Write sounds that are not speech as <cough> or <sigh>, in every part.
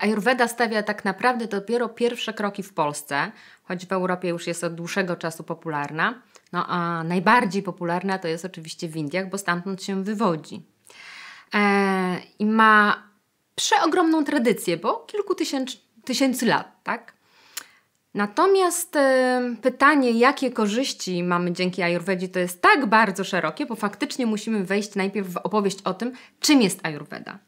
Ayurveda stawia tak naprawdę dopiero pierwsze kroki w Polsce, choć w Europie już jest od dłuższego czasu popularna. No a najbardziej popularna to jest oczywiście w Indiach, bo stamtąd się wywodzi. E, I ma przeogromną tradycję, bo kilku tysięcy, tysięcy lat, tak? Natomiast e, pytanie, jakie korzyści mamy dzięki Ayurvedii, to jest tak bardzo szerokie, bo faktycznie musimy wejść najpierw w opowieść o tym, czym jest Ayurveda.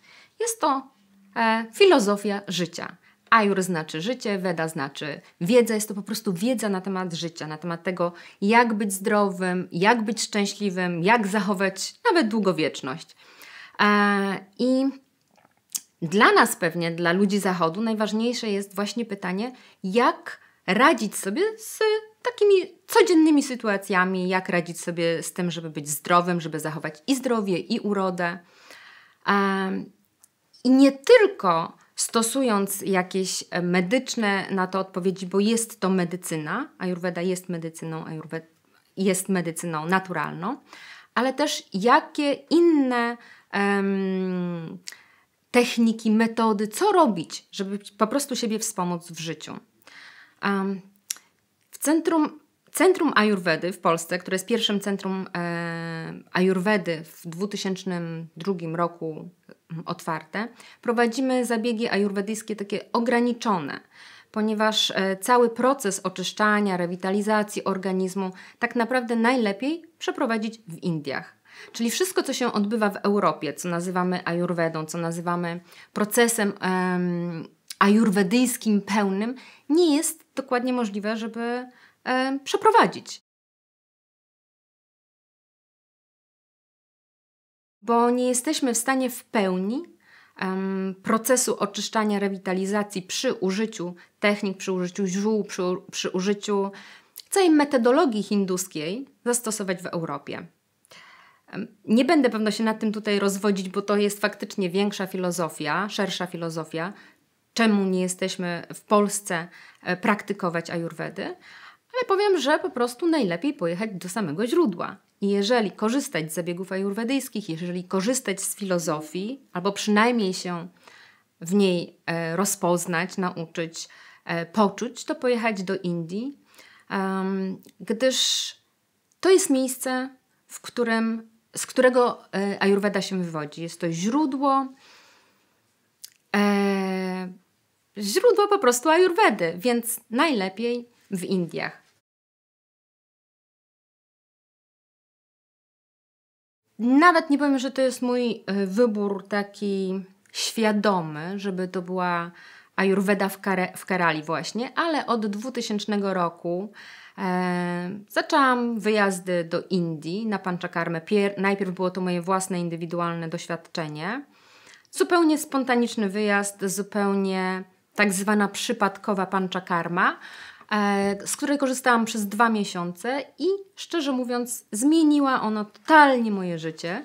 Jest to E, filozofia życia. Ajur znaczy życie, Veda znaczy wiedza. Jest to po prostu wiedza na temat życia, na temat tego, jak być zdrowym, jak być szczęśliwym, jak zachować nawet długowieczność. E, I dla nas pewnie, dla ludzi Zachodu, najważniejsze jest właśnie pytanie, jak radzić sobie z takimi codziennymi sytuacjami, jak radzić sobie z tym, żeby być zdrowym, żeby zachować i zdrowie, i urodę. E, i nie tylko stosując jakieś e, medyczne na to odpowiedzi, bo jest to medycyna, ajurweda jest medycyną, ajurweda jest medycyną naturalną, ale też jakie inne um, techniki, metody, co robić, żeby po prostu siebie wspomóc w życiu. Um, w centrum Centrum Ajurwedy w Polsce, które jest pierwszym centrum e, Ajurwedy w 2002 roku otwarte, prowadzimy zabiegi ajurwedyjskie takie ograniczone, ponieważ e, cały proces oczyszczania, rewitalizacji organizmu tak naprawdę najlepiej przeprowadzić w Indiach. Czyli wszystko, co się odbywa w Europie, co nazywamy ajurwedą, co nazywamy procesem em, ajurwedyjskim pełnym, nie jest dokładnie możliwe, żeby E, przeprowadzić. Bo nie jesteśmy w stanie w pełni procesu oczyszczania, rewitalizacji przy użyciu technik, przy użyciu ziół, przy, przy użyciu całej metodologii hinduskiej zastosować w Europie. Nie będę pewno się nad tym tutaj rozwodzić, bo to jest faktycznie większa filozofia, szersza filozofia, czemu nie jesteśmy w Polsce e, praktykować ajurwedy, ale powiem, że po prostu najlepiej pojechać do samego źródła. I jeżeli korzystać z zabiegów ajurwedyjskich, jeżeli korzystać z filozofii, albo przynajmniej się w niej e, rozpoznać, nauczyć, e, poczuć, to pojechać do Indii, gdyż to jest miejsce, w którym, z którego e, Ayurveda się wywodzi. Jest to źródło, źródło po prostu Ayurvedy, więc najlepiej w Indiach. Nawet nie powiem, że to jest mój y, wybór taki świadomy, żeby to była Ayurveda w, Kare, w Kerali właśnie, ale od 2000 roku e, zaczęłam wyjazdy do Indii na Panchakarmę. Pier, najpierw było to moje własne, indywidualne doświadczenie. Zupełnie spontaniczny wyjazd, zupełnie tak zwana przypadkowa panchakarma, E, z której korzystałam przez dwa miesiące i szczerze mówiąc, zmieniła ona totalnie moje życie.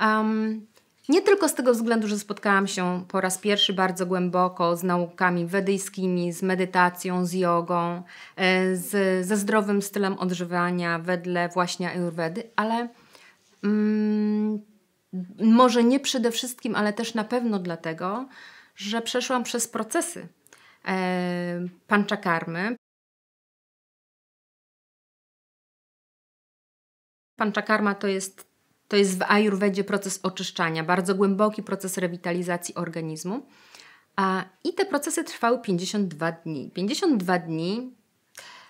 Um, nie tylko z tego względu, że spotkałam się po raz pierwszy bardzo głęboko z naukami wedyjskimi, z medytacją, z jogą, e, z, ze zdrowym stylem odżywania wedle właśnie Ayurvedy, ale mm, może nie przede wszystkim, ale też na pewno dlatego, że przeszłam przez procesy e, panczakarmy, Panchakarma to jest, to jest w Ayurvedzie proces oczyszczania, bardzo głęboki proces rewitalizacji organizmu. A, I te procesy trwały 52 dni. 52 dni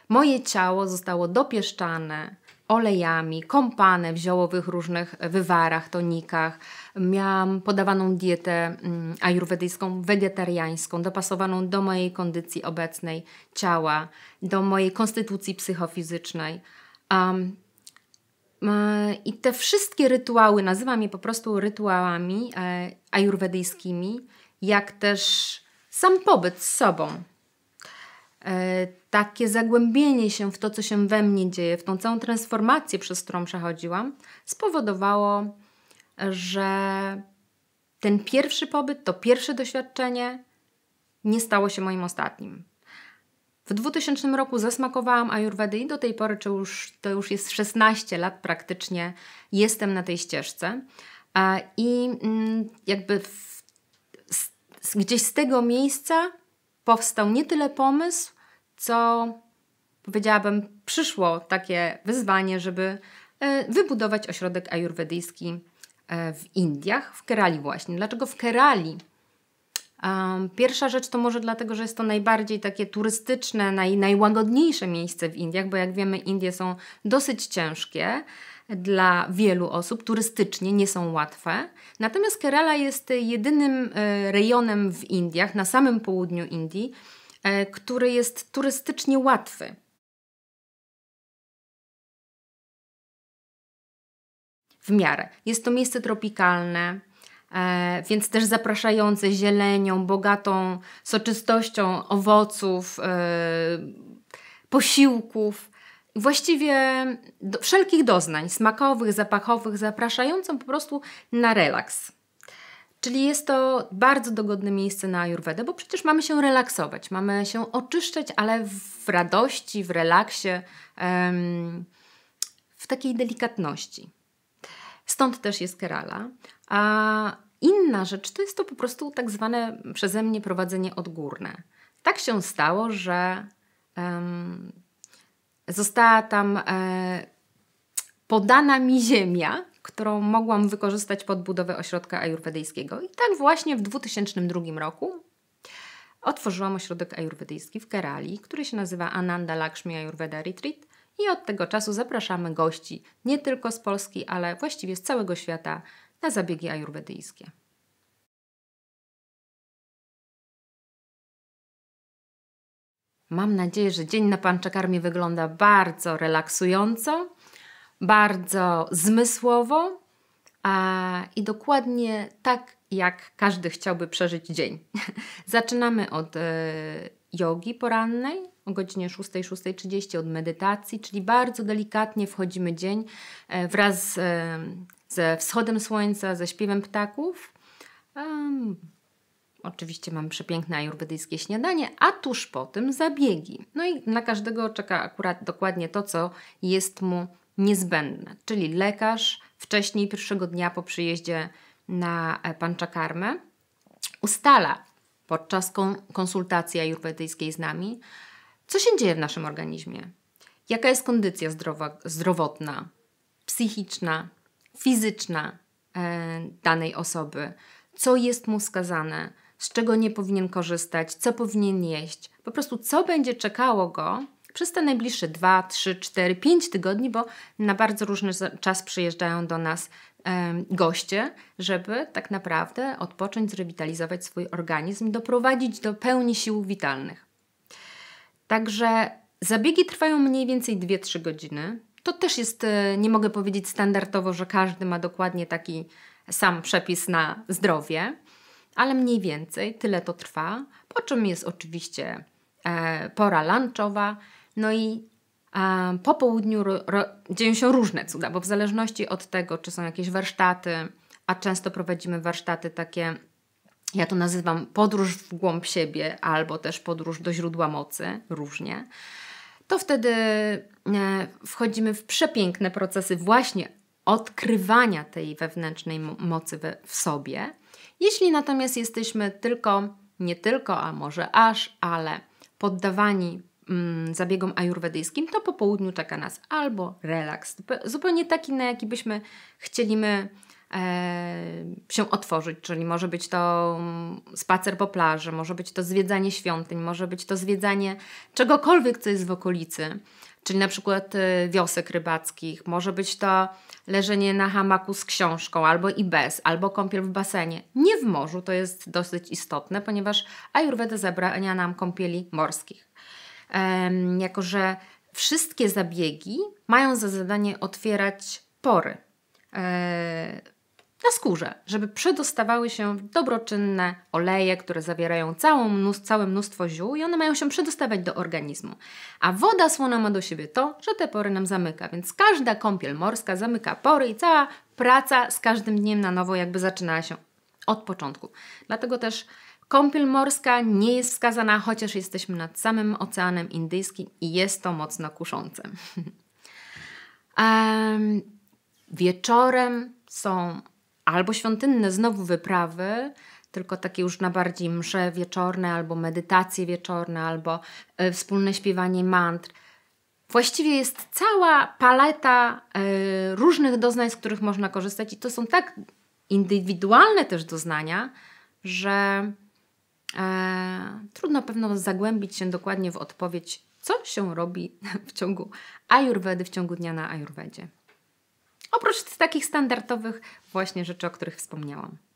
moje ciało zostało dopieszczane olejami, kąpane w ziołowych różnych wywarach, tonikach. Miałam podawaną dietę mm, ajurwedyjską, wegetariańską, dopasowaną do mojej kondycji obecnej ciała, do mojej konstytucji psychofizycznej. Um, E, I te wszystkie rytuały, nazywam je po prostu rytuałami e, ajurwedyjskimi, jak też sam pobyt z sobą. E, takie zagłębienie się w to, co się we mnie dzieje, w tą całą transformację, przez którą przechodziłam, spowodowało, że ten pierwszy pobyt, to pierwsze doświadczenie nie stało się moim ostatnim. W 2000 roku zasmakowałam ajurwedy i do tej pory, czy już, to już jest 16 lat praktycznie, jestem na tej ścieżce. E, I mm, jakby w, gdzieś z tego miejsca powstał nie tyle pomysł, co powiedziałabym, przyszło takie wyzwanie, żeby e, wybudować ośrodek ajurwedyjski e, w Indiach, w Kerali właśnie. Dlaczego w Kerali? Um, pierwsza rzecz to może dlatego, że jest to najbardziej takie turystyczne, naj, najłagodniejsze miejsce w Indiach, bo jak wiemy, Indie są dosyć ciężkie dla wielu osób, turystycznie nie są łatwe. Natomiast Kerala jest jedynym e, rejonem w Indiach, na samym południu Indii, e, który jest turystycznie łatwy. W miarę. Jest to miejsce tropikalne, E, więc też zapraszające zielenią, bogatą soczystością owoców, e, posiłków. Właściwie do, wszelkich doznań smakowych, zapachowych, zapraszającą po prostu na relaks. Czyli jest to bardzo dogodne miejsce na Ayurvedę, bo przecież mamy się relaksować, mamy się oczyszczać, ale w radości, w relaksie, w takiej delikatności. Stąd też jest Kerala. A inna rzecz to jest to po prostu tak zwane przeze mnie prowadzenie odgórne. Tak się stało, że um, została tam e, podana mi ziemia, którą mogłam wykorzystać pod budowę ośrodka ajurwedyjskiego. I tak właśnie w 2002 roku otworzyłam ośrodek ajurwedyjski w Kerali, który się nazywa Ananda Lakshmi Ayurveda Retreat i od tego czasu zapraszamy gości nie tylko z Polski, ale właściwie z całego świata na zabiegi ajurwedyjskie. Mam nadzieję, że dzień na panczakar wygląda bardzo relaksująco, bardzo zmysłowo a, i dokładnie tak, jak każdy chciałby przeżyć dzień. <laughs> Zaczynamy od e, jogi porannej o godzinie 6-6.30 od medytacji, czyli bardzo delikatnie wchodzimy dzień e, wraz e, ze wschodem słońca, ze śpiewem ptaków. Um, oczywiście mam przepiękne ajurwedyjskie śniadanie, a tuż po tym zabiegi. No i na każdego czeka akurat dokładnie to, co jest mu niezbędne, czyli lekarz wcześniej pierwszego dnia po przyjeździe na e, panczakarmę ustala, podczas konsultacji ajurwedyjskiej z nami, co się dzieje w naszym organizmie, jaka jest kondycja zdrowa, zdrowotna, psychiczna, fizyczna e, danej osoby, co jest mu skazane, z czego nie powinien korzystać, co powinien jeść, po prostu co będzie czekało go przez te najbliższe 2, 3, 4, 5 tygodni, bo na bardzo różny czas przyjeżdżają do nas goście, żeby tak naprawdę odpocząć, zrewitalizować swój organizm, doprowadzić do pełni sił witalnych. Także zabiegi trwają mniej więcej 2-3 godziny. To też jest, e, nie mogę powiedzieć standardowo, że każdy ma dokładnie taki sam przepis na zdrowie, ale mniej więcej tyle to trwa. Po czym jest oczywiście e, pora lunchowa, no i po południu dzieją się różne cuda, bo w zależności od tego, czy są jakieś warsztaty, a często prowadzimy warsztaty takie, ja to nazywam podróż w głąb siebie, albo też podróż do źródła mocy, różnie, to wtedy e, wchodzimy w przepiękne procesy właśnie odkrywania tej wewnętrznej mocy w sobie. Jeśli natomiast jesteśmy tylko, nie tylko, a może aż, ale poddawani Mm, zabiegom ajurwedyjskim, to po południu czeka nas albo relaks, zupełnie taki, na jaki byśmy chcieli e, się otworzyć, czyli może być to mm, spacer po plaży, może być to zwiedzanie świątyń, może być to zwiedzanie czegokolwiek, co jest w okolicy, czyli na przykład e, wiosek rybackich, może być to leżenie na hamaku z książką albo i bez, albo kąpiel w basenie. Nie w morzu, to jest dosyć istotne, ponieważ Ayurveda zabrania nam kąpieli morskich jako że wszystkie zabiegi mają za zadanie otwierać pory e, na skórze, żeby przedostawały się dobroczynne oleje, które zawierają całą mnóstwo, całe mnóstwo ziół i one mają się przedostawać do organizmu. A woda słona ma do siebie to, że te pory nam zamyka, więc każda kąpiel morska zamyka pory i cała praca z każdym dniem na nowo jakby zaczynała się od początku. Dlatego też Kąpiel morska nie jest wskazana, chociaż jesteśmy nad samym Oceanem Indyjskim i jest to mocno kuszące. um, <laughs> wieczorem są albo świątynne znowu wyprawy, tylko takie już na bardziej msze wieczorne, albo medytacje wieczorne, albo e, wspólne śpiewanie mantr. Właściwie jest cała paleta e, różnych doznań, z których można korzystać, i to są tak indywidualne też doznania, że E, trudno pewno zagłębić się dokładnie w odpowiedź, co się robi <laughs> w ciągu ajurwedy, w ciągu dnia na ajurwedzie. Oprócz takich standardowych właśnie rzeczy, o których wspomniałam.